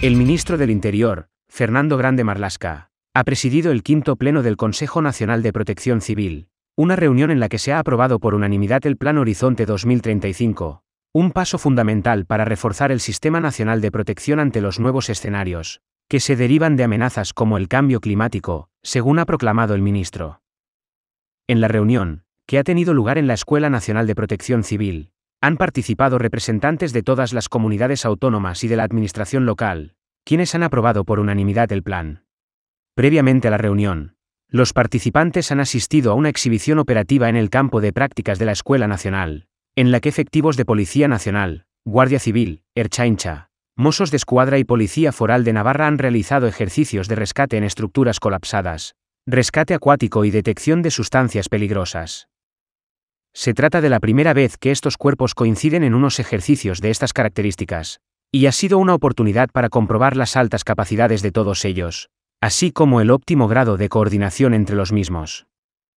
El ministro del Interior, Fernando Grande Marlasca, ha presidido el quinto pleno del Consejo Nacional de Protección Civil, una reunión en la que se ha aprobado por unanimidad el Plan Horizonte 2035, un paso fundamental para reforzar el Sistema Nacional de Protección ante los nuevos escenarios, que se derivan de amenazas como el cambio climático, según ha proclamado el ministro. En la reunión, que ha tenido lugar en la Escuela Nacional de Protección Civil, han participado representantes de todas las comunidades autónomas y de la administración local, quienes han aprobado por unanimidad el plan. Previamente a la reunión, los participantes han asistido a una exhibición operativa en el campo de prácticas de la Escuela Nacional, en la que efectivos de Policía Nacional, Guardia Civil, Erchaincha, Mossos de Escuadra y Policía Foral de Navarra han realizado ejercicios de rescate en estructuras colapsadas, rescate acuático y detección de sustancias peligrosas. Se trata de la primera vez que estos cuerpos coinciden en unos ejercicios de estas características, y ha sido una oportunidad para comprobar las altas capacidades de todos ellos, así como el óptimo grado de coordinación entre los mismos.